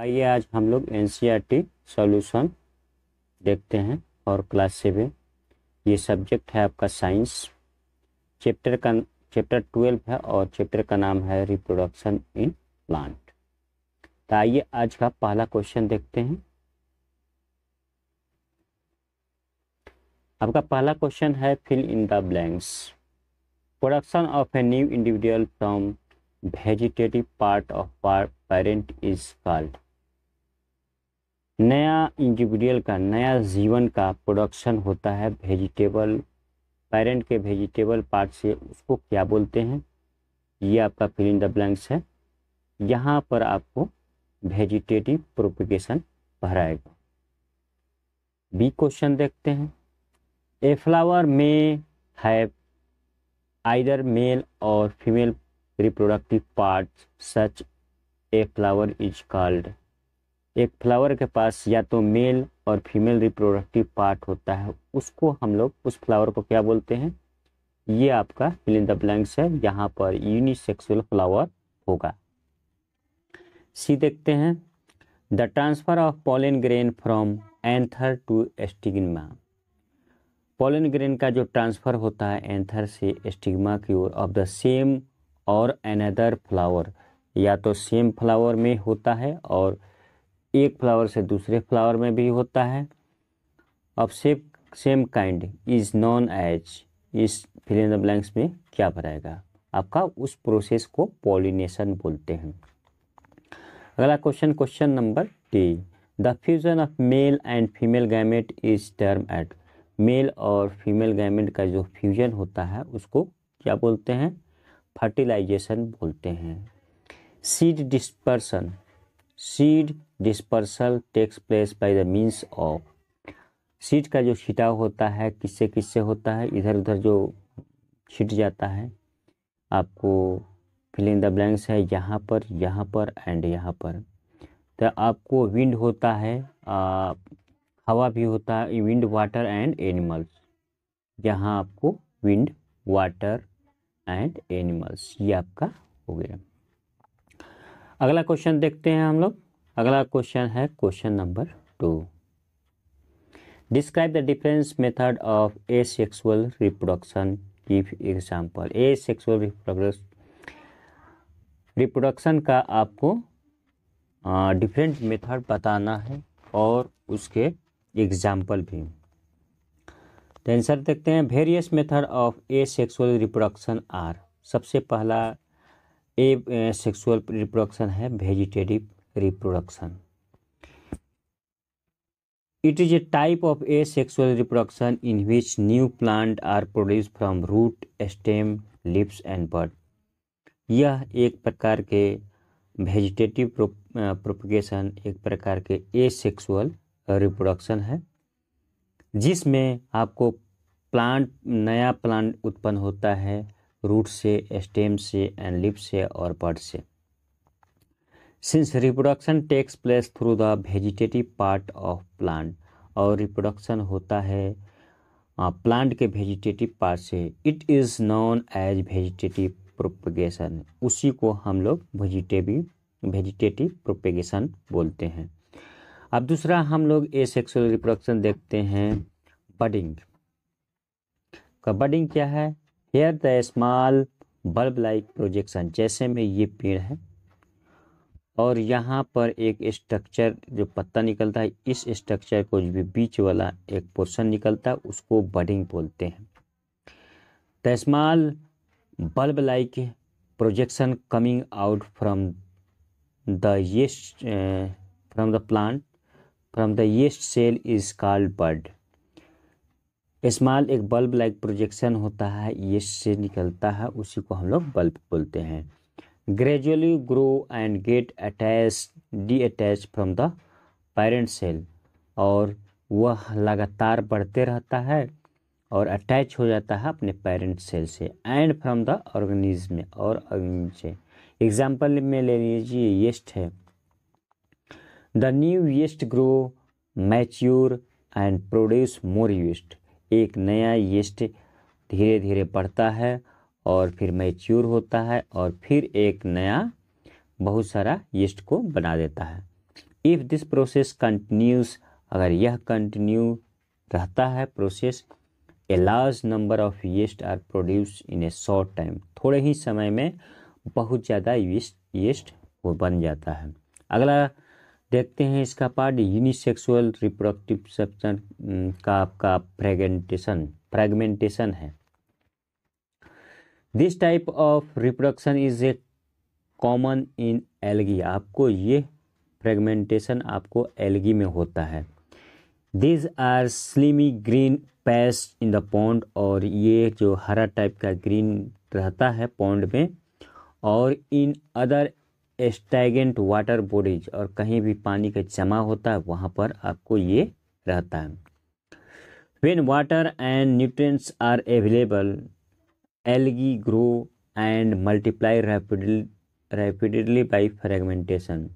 आइए आज हम लोग एन सी सॉल्यूशन देखते हैं और क्लास सेवन ये सब्जेक्ट है आपका साइंस चैप्टर का चैप्टर ट्वेल्व है और चैप्टर का नाम है रिप्रोडक्शन इन प्लांट तो आइए आज का पहला क्वेश्चन देखते हैं आपका पहला क्वेश्चन है fill in the blanks production of a new individual from vegetative part of parent is called नया इंडिविजुअल का नया जीवन का प्रोडक्शन होता है वेजिटेबल पेरेंट के वेजिटेबल पार्ट से उसको क्या बोलते हैं ये आपका फिल इन द ब्लैंक्स है यहाँ पर आपको वेजिटेटिव प्रोपिगेशन भराएगा बी क्वेश्चन देखते हैं a flower may have either male और female reproductive part such a flower is called एक फ्लावर के पास या तो मेल और फीमेल रिप्रोडक्टिव पार्ट होता है उसको हम लोग उस फ्लावर को क्या बोलते हैं ये आपका फिलिंद ब्लैंक्स है यहाँ पर यूनिसेक्सुअल फ्लावर होगा सी देखते हैं the transfer of pollen grain from anther to stigma pollen grain का जो ट्रांसफ़र होता है एंथर से एस्टिग्मा की ओर ऑफ द सेम और एनदर फ्लावर या तो सेम फ्लावर में होता है और एक फ्लावर से दूसरे फ्लावर में भी होता है अब same same kind is known as इस फिल इन द ब्लैंक्स में क्या भराएगा आपका उस प्रोसेस को पॉलिनेशन बोलते हैं अगला question question number T the fusion of male and female gamete is termed male और फीमेल गैमेट का जो फ्यूजन होता है उसको क्या बोलते हैं फर्टिलाइजेशन बोलते हैं seed dispersion seed dispersal takes place by the means of seed का जो छिटाव होता है किससे किससे होता है इधर उधर जो छिट जाता है आपको फिलिंग द ब्लैंक्स है यहाँ पर यहाँ पर एंड यहाँ पर तो आपको विंड होता है आ, हवा भी होता है विंड वाटर एंड एनिमल्स यहाँ आपको विंड वाटर एंड एनिमल्स ये आपका हो गया अगला क्वेश्चन देखते हैं हम लोग अगला क्वेश्चन है question number two describe the difference method of asexual reproduction की एग्जाम्पल ए सेक्सुअल रिप्रोडक्शन का आपको डिफरेंट मेथड बताना है और उसके एग्जाम्पल भी तो आंसर देखते हैं various method of asexual reproduction are सबसे पहला ए सेक्सुअल रिप्रोडक्शन है vegetative reproduction it is a type of asexual reproduction in which new plant are produce from root stem leaves and bud यह एक प्रकार के vegetative propagation एक प्रकार के ए सेक्सुअल रिप्रोडक्शन है जिसमें आपको प्लांट नया प्लांट उत्पन्न होता है रूट से स्टेम से एंड लिप से और पट से since reproduction takes place through the vegetative part of plant और रिप्रोडक्शन होता है प्लांट के वेजिटेटिव पार्ट से it is known as vegetative propagation उसी को हम लोग वेजिटेबी वेजिटेटिव प्रोपेगेशन बोलते हैं अब दूसरा हम लोग ए सेक्सुअल रिप्रोडक्शन देखते हैं बडिंग का बडिंग क्या है here the small bulb like projection जैसे में ये पेड़ है और यहाँ पर एक स्ट्रक्चर जो पत्ता निकलता है इस स्ट्रक्चर को जो बीच वाला एक पोर्शन निकलता है उसको बडिंग बोलते हैं the small bulb like projection coming out from the yeast from the plant from the yeast cell is called bud small एक बल्ब लाइक प्रोजेक्शन होता है ये से निकलता है उसी को हम लोग बल्ब बोलते हैं gradually grow and get attach detach from the parent cell और वह लगातार बढ़ते रहता है और अटैच हो जाता है अपने पेरेंट सेल से एंड फ्रॉम द ऑर्गेनिज्म और से एग्जाम्पल में ले लीजिए येस्ट है the new yeast grow mature and produce more yeast एक नया यीस्ट धीरे धीरे बढ़ता है और फिर मैच्योर होता है और फिर एक नया बहुत सारा यीस्ट को बना देता है इफ़ दिस प्रोसेस कंटिन्यूस अगर यह कंटिन्यू रहता है process a large number of yeast are produce in a short time थोड़े ही समय में बहुत ज़्यादा यीस्ट वो बन जाता है अगला देखते हैं इसका पार्ट यूनिसेक्सुअल रिप्रोडक्टिव सेक्शन का आपका फ्रेगमेंटेशन फ्रेगमेंटेशन है this type of reproduction is a common in algae आपको ये फ्रेगमेंटेशन आपको एलगी में होता है दिस आर स्लिमी ग्रीन पैस इन द पॉन्ड और ये जो हरा टाइप का ग्रीन रहता है पॉन्ड में और in other stagnant water bodies और कहीं भी पानी का जमा होता है वहाँ पर आपको ये रहता है when water and nutrients are available algae grow and multiply rapidly by fragmentation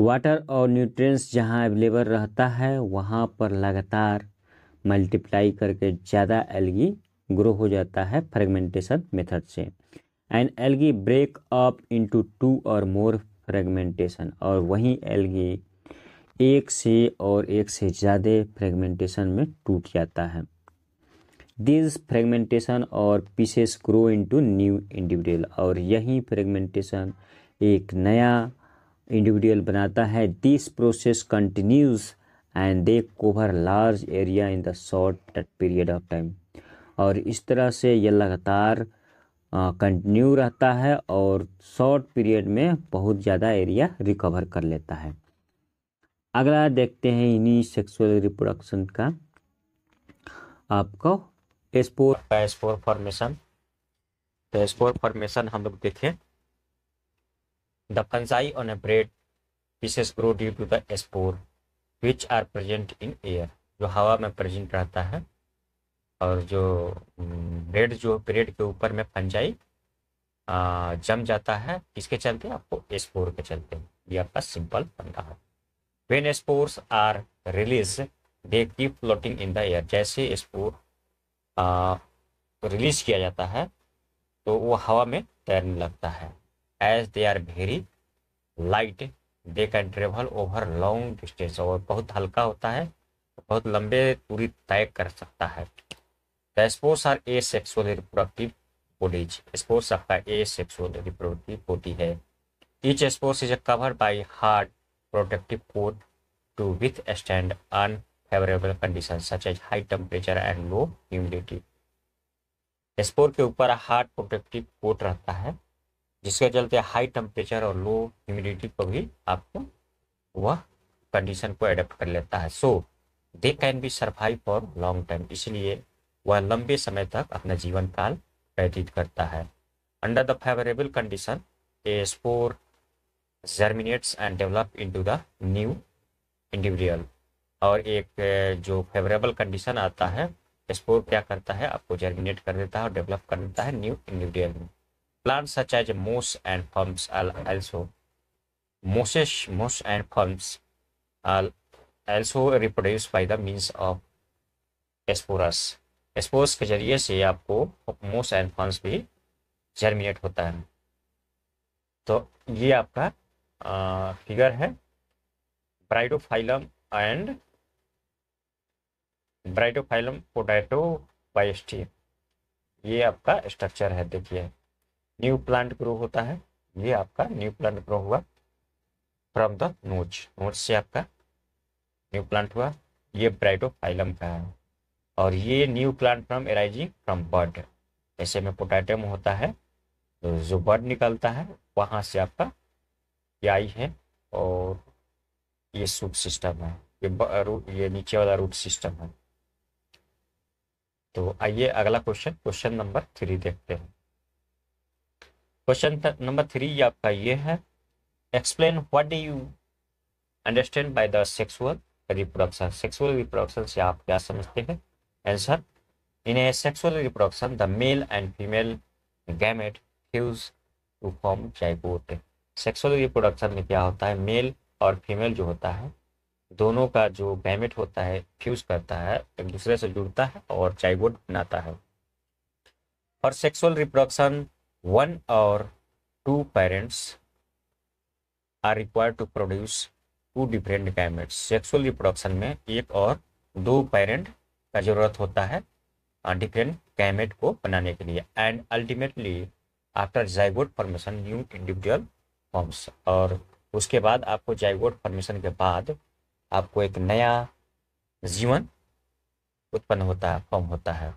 water और न्यूट्रिएंट्स जहाँ अवेलेबल रहता है वहाँ पर लगातार मल्टीप्लाई करके ज़्यादा एलगी ग्रो हो जाता है फ्रेगमेंटेशन मेथड से and algae break up into two और मोर फ्रेगमेंटेशन और वहीं एलगी एक से और एक से ज़्यादा फ्रेगमेंटेशन में टूट जाता है दिस फ्रेगमेंटेशन और pieces grow into new individual और यही फ्रेगमेंटेशन एक नया इंडिविजुअल बनाता है this process continues and they cover large area in the short period of time और इस तरह से यह लगातार कंटिन्यू रहता है और शॉर्ट पीरियड में बहुत ज़्यादा एरिया रिकवर कर लेता है अगला देखते हैं इन्हीं सेक्सुअल रिप्रोडक्शन का आपको एस्पोर एस्पोर फॉर्मेशन तो एस्पोर फॉर्मेशन हम लोग देखें the fungi on a bread pieces grow due to the spore which are present in air जो हवा में प्रेजेंट रहता है और जो ब्रेड जो ब्रेड के ऊपर में फंजाई जम जाता है इसके चलते आपको स्पोर के चलते ये आपका सिंपल फंडा है when spores are release they keep floating in the air जैसे स्पोर रिलीज किया जाता है तो वो हवा में तैरने लगता है as they are very light they can travel over long distance और बहुत हल्का होता है बहुत लंबे दूरी तय कर सकता है spores are asexual reproductive bodies spores आपका ए सेक्सुअल रिप्रोडक्टिव बॉडी है each spores is cover by hard protective coat to withstand unfavourable condition such as high temperature and low humidity spore के ऊपर hard protective coat रहता है जिसके चलते high temperature और लो humidity को भी आपको वह कंडीशन को एडेप्ट कर लेता है so they can be survive for long time इसलिए वह लंबे समय तक अपना जीवन काल व्यतीत करता है under the favourable condition a spore germinates and develop into the new individual और एक जो फेवरेबल कंडीशन आता है स्पोर क्या करता है आपको जर्मिनेट कर देता है और डेवलप कर देता है न्यू इंडिविजुअल में plant such as moss and ferns also mosses moss and ferns also reproduce by the means of spores एक्सपोज के जरिए से आपको मोस एंड फंड्स भी जर्मिनेट होता है तो ये आपका फिगर है ब्राइडोफाइलम एंड ब्राइडोफाइलम पोटैटो बाइस्टी ये आपका स्ट्रक्चर है देखिए न्यू प्लांट ग्रो होता है ये आपका न्यू प्लांट ग्रो हुआ फ्रॉम द नोच नोच से आपका न्यू प्लांट हुआ ये ब्राइडोफाइलम का है और ये new plant from arising from bud ऐसे में पोटैटम होता है तो जो बर्ड निकलता है वहाँ से आपका आई है और ये सूट सिस्टम है ये रूट ये नीचे वाला रूट सिस्टम है तो आइए अगला क्वेश्चन क्वेश्चन नंबर थ्री देखते हैं क्वेश्चन नंबर थ्री आपका ये है explain what do you understand by the sexual reproduction sexual reproduction से आप क्या समझते हैं Answer. In asexual reproduction, the male and female gamete fuse to form zygote. Sexual reproduction में क्या होता है मेल और फीमेल जो होता है दोनों का जो गैमेट होता है फ्यूज करता है एक दूसरे से जुड़ता है और चाइगोट बनाता है और सेक्सुअल रिप्रोडक्शन वन और two parents are required to produce two different gametes sexual reproduction में एक और दो पेरेंट का ज़रूरत होता है डिफरेंट कैमेट को बनाने के लिए and ultimately after zygote formation new individual forms और उसके बाद आपको जाइगोट फॉर्मेशन के बाद आपको एक नया जीवन उत्पन्न होता है फॉर्म होता है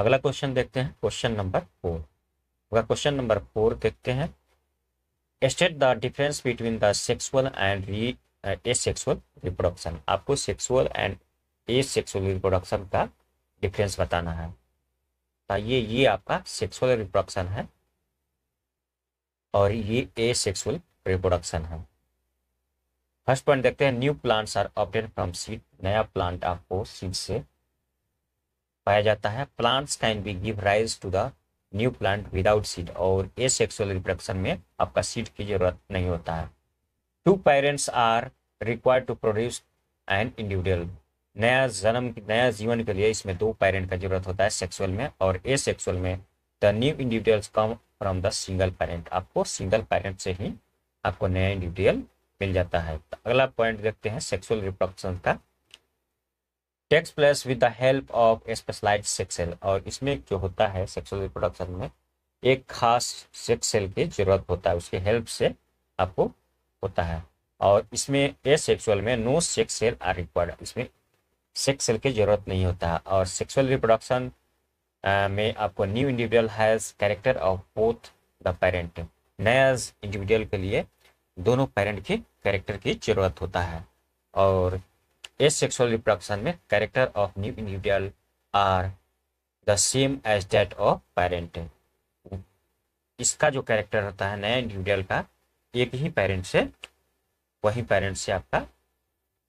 अगला क्वेश्चन देखते हैं क्वेश्चन नंबर फोर अगला क्वेश्चन नंबर फोर देखते हैं state the difference between the sexual and re asexual asexual reproduction आपको sexual and asexual reproduction का डिफरेंस बताना है तो ये ये आपका सेक्सुअल रिप्रोडक्शन है और ये ए सेक्सुअल रिप्रोडक्शन है फर्स्ट पॉइंट देखते हैं new plants are obtained from seed नया प्लांट आपको सीड से पाया जाता है plants can be give rise to the new plant without seed और ए सेक्सुअल रिप्रोडक्शन में आपका सीड की जरूरत नहीं होता है two parents are required to produce an individual नया जन्म नया जीवन के लिए इसमें दो पेरेंट का जरूरत होता है सेक्सुअल में और ए सेक्सुअल में the new individuals come from the single parent आपको सिंगल पेरेंट से ही आपको नया इंडिविजुअल मिल जाता है तो अगला पॉइंट देखते हैं सेक्सुअल रिप्रोडक्शन का takes place with the help of specialised sex cell और इसमें जो होता है सेक्सुअल रिप्रोडक्शन में एक खास सेक्स सेल की जरूरत होता है उसके हेल्प से आपको होता है और इसमें ए सेक्सुअल में no sex cell are required इसमें सेक्स सेल की जरूरत नहीं होता है और सेक्सुअल रिप्रोडक्शन में आपको new individual has character of both the parent नया इंडिविजुअल के लिए दोनों पेरेंट के कैरेक्टर की जरूरत होता है और ए सेक्सुअल रिप्रोडक्शन में character of new individual are the same as that of parent इसका जो कैरेक्टर होता है नया इंडिविजुअल का एक ही पेरेंट से वही पेरेंट से आपका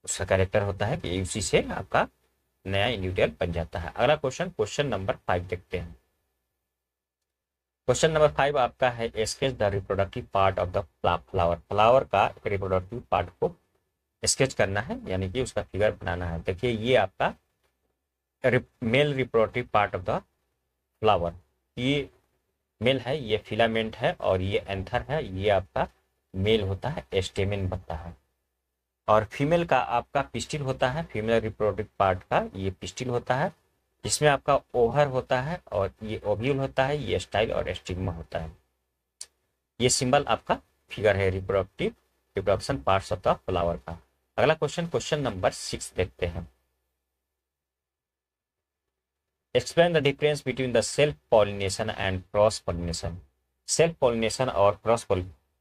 उसका कैरेक्टर होता है कि उसी से आपका नया इंडिविजुअल बन जाता है अगला क्वेश्चन क्वेश्चन नंबर फाइव देखते हैं क्वेश्चन नंबर फाइव आपका है sketch the reproductive part of the flower flower का रिप्रोडक्टिव पार्ट को स्केच करना है यानी कि उसका फिगर बनाना है देखिए ये आपका male reproductive part of the flower ये मेल है ये फिलामेंट है और ये एंथर है ये आपका मेल होता है एस्टेमिन बनता है और फीमेल का आपका पिस्टिल होता है फीमेल रिप्रोडक्ट पार्ट का ये पिस्टिल होता है इसमें आपका ओवर होता है और ये ओव्यूल होता है ये स्टाइल और एस्टिग्मा होता है ये सिंबल आपका फिगर है reproductive reproduction part of the flower का अगला क्वेश्चन क्वेश्चन नंबर सिक्स देखते हैं explain the difference between the self pollination and cross pollination self pollination और क्रॉस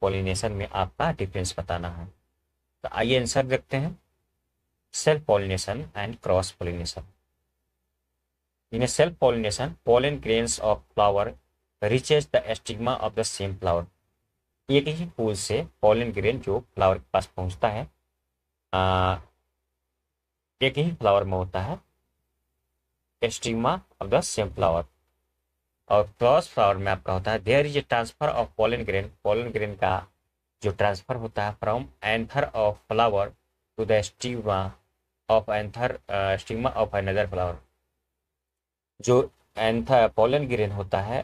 पॉलिनेशन में आपका डिफरेंस बताना है तो आइए आंसर देखते हैं self pollination and cross pollination in self pollination pollen grains of flower reaches the stigma of the same flower एक ही फूल से पॉलन ग्रेन जो फ्लावर के पास पहुंचता है आ, एक ही फ्लावर में होता है stigma of the same flower और क्रॉस फ्लावर में आपका होता है there is a transfer of pollen grain pollen grain का जो ट्रांसफर होता है from anther of flower to the stigma of anther stigma of another flower जो एंथर पोलन ग्रेन होता है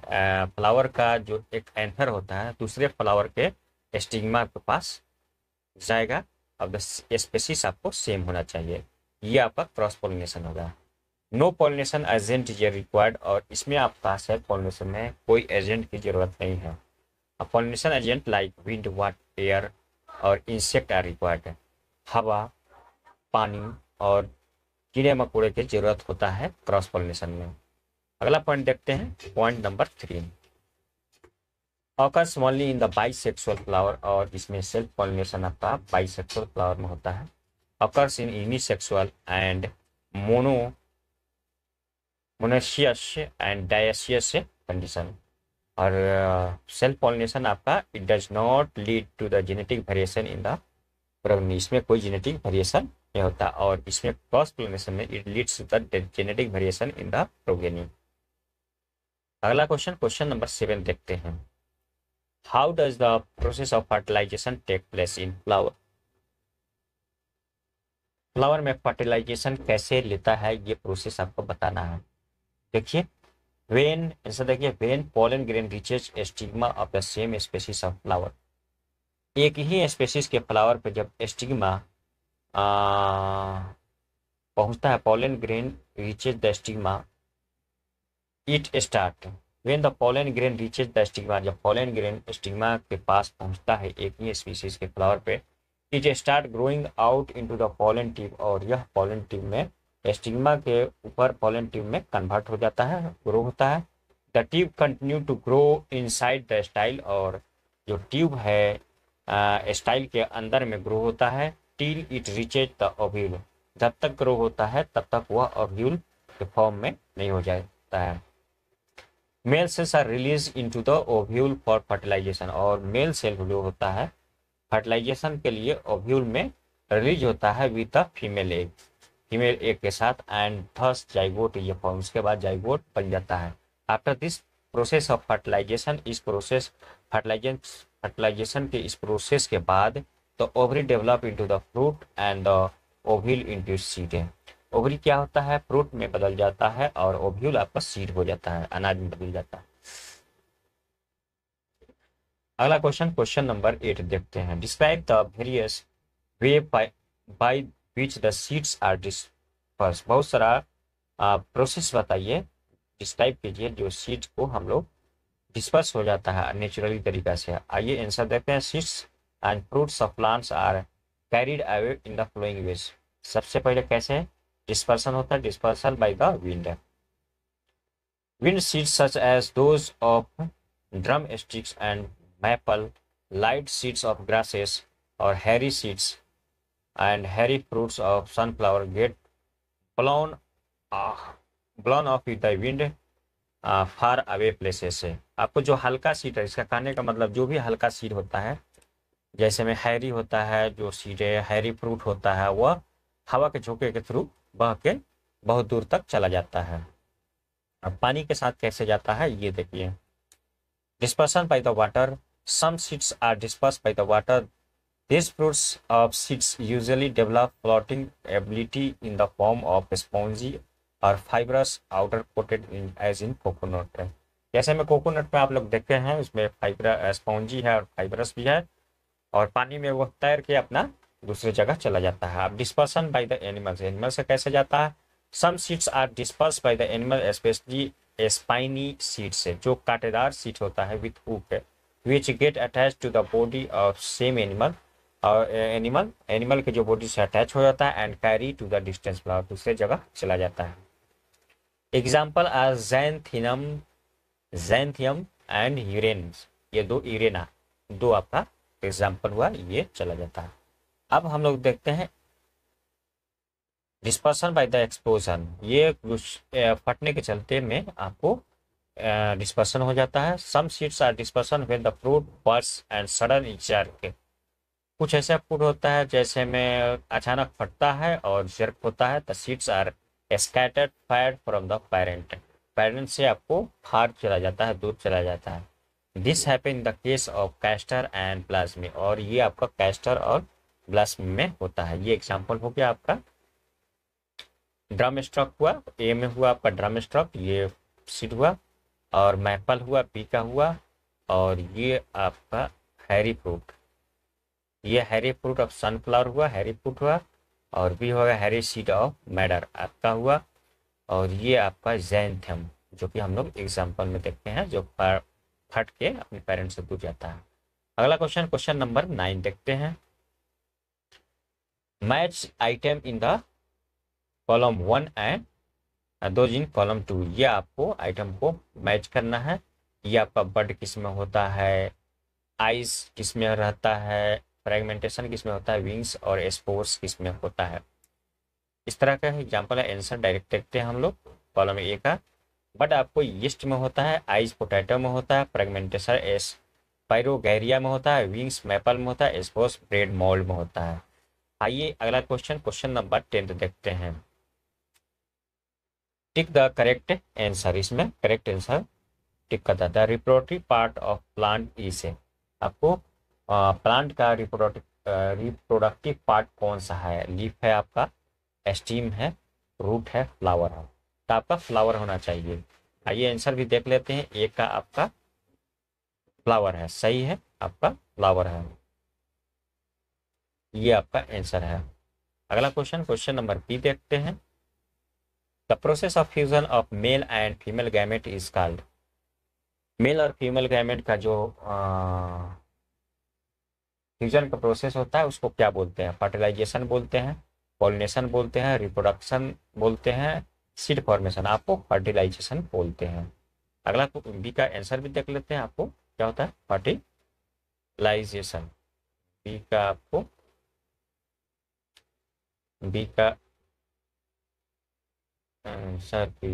फ्लावर का जो एक एंथर होता है दूसरे फ्लावर के स्टिग्मा के पास जाएगा अब स्पेसिस आपको सेम होना चाहिए ये आपका क्रॉस पोलिनेशन होगा नो पॉलिनेशन एजेंट ये रिक्वायर्ड और इसमें आप आपका है पॉलिनेशन में कोई एजेंट की ज़रूरत नहीं है pollination agent like wind water air और इंसेक्ट आर रिक्वायर्ड हवा पानी और कीड़े मकोड़े की ज़रूरत होता है क्रॉस पॉलिनेशन में अगला पॉइंट देखते हैं point number three occurs only in the bisexual flower और इसमें सेल्फ पॉलिनेशन आपका बाइसेक्सुअल फ्लावर में होता है occurs in unisexual and mono monoecious and dioecious condition और सेल्फ पॉलिनेशन आपका it does not lead to the genetic variation in the progeny इसमें कोई जेनेटिक वेरिएशन नहीं होता और इसमें क्रॉस पॉलिनेशन में it leads to the genetic variation in the progeny अगला क्वेश्चन क्वेश्चन नंबर सेवन देखते हैं how does the process of fertilisation take place in flower flower में फर्टिलाइजेशन कैसे लेता है ये प्रोसेस आपको बताना है देखिए वेन ऐसा देखिए when pollen grain reaches stigma of the same species of flower एक ही स्पेसिस के फ्लावर पर जब एस्टिग्मा पहुंचता है pollen grain reaches the stigma it start when the pollen grain reaches the stigma जब पोलन ग्रेन एस्टिग्मा के पास पहुंचता है एक ही स्पीसीज के फ्लावर पे it start growing out into the pollen tube और यह पोलन ट्यूब में एस्टिग्मा के ऊपर पॉलन ट्यूब में कन्वर्ट हो जाता है ग्रो होता है the tube continue to grow side the style और जो ट्यूब है स्टाइल के अंदर में ग्रो होता है till it reaches the ovule जब तक ग्रो होता है तब तक वह ओव्यूल के फॉर्म में नहीं हो जाता है male cells are release to the ovule for fertilisation और मेल सेल जो होता है फर्टिलाइजेशन के लिए ओव्यूल में रिलीज होता है with the female egg female एक के साथ एंड थर्स जाइगोट ये फॉर्म उसके बाद जाइगोट बन जाता है after this process of fertilisation इस प्रोसेस फर्टिलाइजे फर्टिलाइजेशन के इस प्रोसेस के बाद the ovary develop into the fruit and the ovule into seed ovary क्या होता है फ्रूट में बदल जाता है और ओव्यूल आपका सीड हो जाता है अनाज में बदल जाता है अगला क्वेश्चन क्वेश्चन नंबर एट देखते हैं describe the various way by which the seeds are disperse बहुत सारा प्रोसेस बताइए डिस्क्राइब कीजिए जो सीड्स को हम लोग डिस्पर्स हो जाता है नेचुरली तरीका से आइए आंसर देखते हैं seeds and fruits of plants are carried away in the following ways सबसे पहले कैसे डिस्पर्सन होता है dispersion by the wind wind seeds such as those of drumsticks and maple light seeds of grasses और hairy seeds and hairy fruits of sunflower get blown, uh, blown off with the wind far away places से आपको जो हल्का seed है इसका कहने का मतलब जो भी हल्का सीड होता है जैसे में हैरी होता है जो सीड है हैरी फ्रूट होता है वह हवा के झोंके के थ्रू बह के बहुत दूर तक चला जाता है अब पानी के साथ कैसे जाता है ये देखिए dispersion by the water some seeds are disperse by the water These fruits of seeds usually develop floating ability in the form of spongy और fibrous outer coated as in coconut जैसे में कोकोनट में आप लोग देखते हैं उसमें fibre spongy है और फाइबरस भी है और पानी में वो तैर के अपना दूसरी जगह चला जाता है अब dispersion by the animals animal से कैसे जाता है some seeds are disperse by the animal especially spiny seed से जो कांटेदार सीट होता है with hook which get attach to the body of same animal और एनिमल uh, एनिमल के जो बॉडी से अटैच हो जाता है and carry to the distance flower दूसरे जगह चला जाता है example are xanthium xanthium and urena ये दो यूरेना दो आपका एग्जाम्पल हुआ ये चला जाता है अब हम लोग देखते हैं डिस्पर्सन बाय द एक्सपोजन ये कुछ uh, फटने के चलते में आपको डिस्पर्सन uh, हो जाता है some seeds are dispersion when the fruit burst and sudden in jerk कुछ ऐसा फूड होता है जैसे में अचानक फटता है और जर्क होता है the seeds are scattered far from the parent parent से आपको फार चला जाता है दूर चला जाता है this happen in the case of castor and प्लाज्मी और ये आपका कैस्टर और प्लाज्मी में होता है ये एग्जाम्पल हो गया आपका ड्रम स्ट्रोक हुआ ए में हुआ आपका ड्रम स्ट्रोक ये सीड हुआ और मैपल हुआ पी का हुआ और ये आपका हैरी फ्रूट ये हैरी फ्रूट ऑफ सनफ्लावर हुआ हैरी फ्रूट हुआ और बी होगा हैरी सीड ऑफ मैडर आपका हुआ और ये आपका जैनथम जो कि हम लोग एग्जाम्पल में देखते हैं जो फट के अपने पेरेंट्स से पूछ जाता है अगला क्वेश्चन क्वेश्चन नंबर नाइन देखते हैं match item in the column one and दो जिन कॉलम टू ये आपको आइटम को मैच करना है ये आपका बर्ड किस में होता है आइस किस में रहता है फ्रेगमेंटेशन किसमें होता है विंग्स और स्पोर्स किसमें होता है इस तरह का एग्जाम्पल है एंसर डायरेक्ट देखते हैं हम लोग कॉलम ए का बट आपको यस्ट में होता है आइज पोटैटो में होता है फ्रेगमेंटेशन एस पायरोगैरिया में होता है विंग्स मैपल में होता है स्पोर्स ब्रेड मॉल में होता है आइए अगला क्वेश्चन क्वेश्चन नंबर टेंथ देखते हैं टिक द करेक्ट आंसर इसमें करेक्ट आंसर टिक कर देता है रिप्रोटरी पार्ट ऑफ प्लांट ई से आपको प्लांट का रिप्रोडक्ट रिप्रोडक्टिव पार्ट कौन सा है लीफ है आपका एस्टीम है रूट है फ्लावर है तो आपका फ्लावर होना चाहिए आइए आंसर भी देख लेते हैं एक का आपका फ्लावर है सही है आपका फ्लावर है ये आपका आंसर है अगला क्वेश्चन क्वेश्चन नंबर बी देखते हैं the process of fusion of male and female gamete is called male और फीमेल गैमेट का जो आ, फ्यूजन का प्रोसेस होता है उसको क्या बोलते हैं फर्टिलाइजेशन बोलते हैं पॉलिनेशन बोलते हैं रिप्रोडक्शन बोलते हैं सीड फॉर्मेशन आपको फर्टिलाइजेशन बोलते हैं अगला तो बी का आंसर भी देख लेते हैं आपको क्या होता है फर्टिलाइजेशन बी का आपको बी का आंसर भी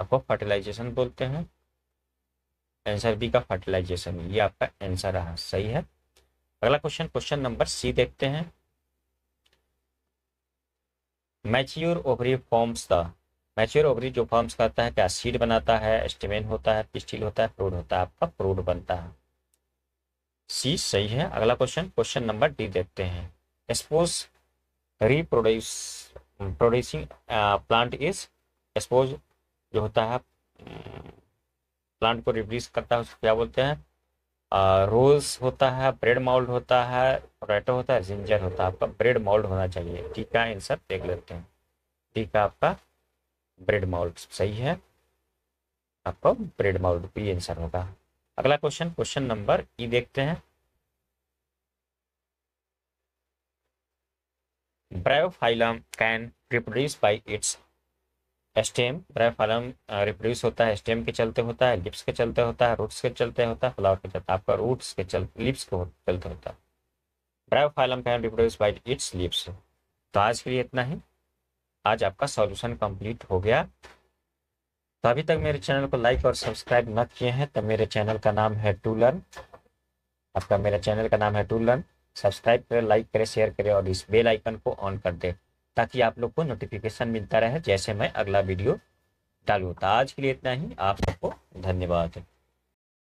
आपको फर्टिलाइजेशन बोलते हैं आंसर बी का फर्टिलाइजेशन ये आपका आंसर रहा सही है अगला क्वेश्चन क्वेश्चन नंबर सी देखते हैं mature ovary forms the mature ovary जो फॉर्म्स करता है क्या सीड बनाता है स्टेमेन होता है पिस्टिल होता है प्रोड होता है आपका प्रोड बनता है सी सही है अगला क्वेश्चन क्वेश्चन नंबर डी देखते हैं spores reproduce producing plant is spores जो होता है प्लांट को रिप्लेस करता है उसको क्या बोलते हैं रोज होता है ब्रेड माउल्ड होता है पोटैटो होता है जिंजर होता है आपका ब्रेड माउल्ड होना चाहिए ठीक है आंसर देख लेते हैं ठीक है आपका ब्रेड माउल्ड सही है आपको ब्रेड माउल्ड भी आंसर होगा अगला क्वेश्चन क्वेश्चन नंबर ई देखते हैं bryophyllum can reproduce by its S T M फलम रिप्रोड्यूस होता है एस टी एम के चलते होता है लिप्स के चलते होता है रूट्स के चलते होता है फ्लावर के चलते आपका रूट्स के चलते लिप्स के चलते होता है bryophyllum can reproduce by its leaves तो आज के लिए इतना ही आज आपका सॉल्यूशन कंप्लीट हो गया तो अभी तक मेरे चैनल को लाइक और सब्सक्राइब न किए हैं तो मेरे चैनल का नाम है टू लर्न आपका मेरा चैनल का नाम है टू लर्न सब्सक्राइब करें लाइक करें शेयर करें और इस बेल आइकन को ऑन कर दें ताकि आप लोग को नोटिफिकेशन मिलता रहे जैसे मैं अगला वीडियो डालू तो आज के लिए इतना ही आप सबको धन्यवाद